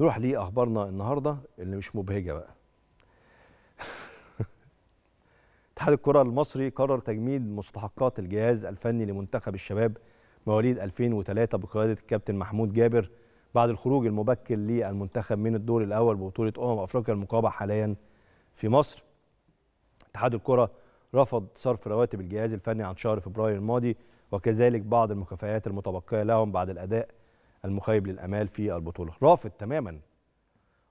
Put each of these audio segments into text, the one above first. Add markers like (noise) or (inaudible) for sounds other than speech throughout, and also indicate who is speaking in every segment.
Speaker 1: نروح لأخبارنا النهارده اللي مش مبهجة بقى (laughs) اتحاد الكرة المصري قرر تجميد مستحقات الجهاز الفني لمنتخب الشباب مواليد 2003 بقيادة الكابتن محمود جابر بعد الخروج المبكر للمنتخب من الدور الأول ببطولة أمم أفريقيا المقابه حاليا في مصر اتحاد الكرة رفض صرف رواتب الجهاز الفني عن شهر فبراير الماضي وكذلك بعض المكافئات المتبقية لهم بعد الأداء المخيب للامال في البطوله رافض تماما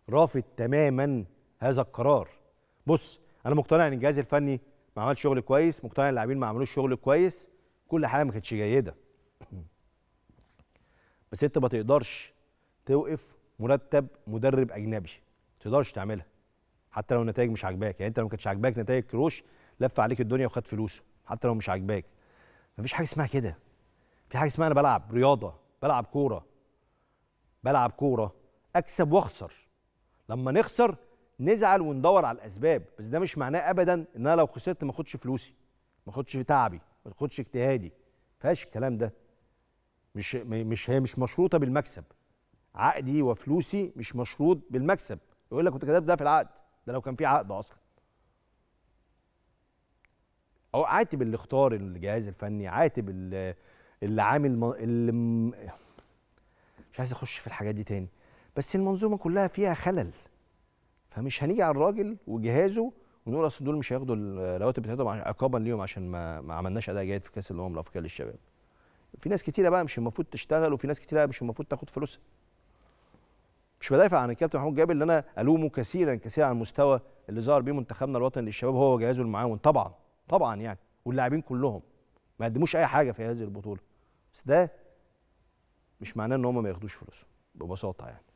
Speaker 1: رافض تماما هذا القرار بص انا مقتنع ان الجهاز الفني ما عملش شغل كويس مقتنع اللاعبين ما عملوش شغل كويس كل حاجه ما كانتش جيده (clears throat) بس انت ما تقدرش توقف مرتب مدرب اجنبي ما تقدرش تعملها حتى لو النتائج مش عاجباك يعني انت لو ما كانتش عاجباك نتائج كروش لف عليك الدنيا وخد فلوسه حتى لو مش عاجباك مفيش حاجه اسمها كده في حاجه اسمها انا بلعب رياضه بلعب كوره بلعب كوره اكسب واخسر لما نخسر نزعل وندور على الاسباب بس ده مش معناه ابدا ان انا لو خسرت ما اخدش فلوسي ما اخدش تعبي ما اخدش اجتهادي ما فيهاش الكلام ده مش مش هي مش مشروطه بالمكسب عقدي وفلوسي مش مشروط بالمكسب يقول لك كنت كتبت ده في العقد ده لو كان في عقد اصلا او عاتب اللي اختار الجهاز الفني عاتب اللي عامل اللي مش عايز اخش في الحاجات دي تاني بس المنظومه كلها فيها خلل فمش هنيجي على الراجل وجهازه ونقول اصل دول مش هياخدوا الرواتب بتاعتهم عقابا ليهم عشان ما, ما عملناش اداء جيد في كاس الامم الافريقيه للشباب في ناس كتيره بقى مش المفروض تشتغل وفي ناس كتيره مش المفروض تاخد فلوسها مش بدافع عن الكابتن محمود جابر اللي انا الومه كثيرا كثيرا على المستوى اللي ظهر بيه منتخبنا الوطني للشباب هو وجهازه المعاون طبعا طبعا يعني واللاعبين كلهم ما قدموش اي حاجه في هذه البطوله بس ده مش معناه ان هم ما ياخدوش فلوسهم ببساطه يعني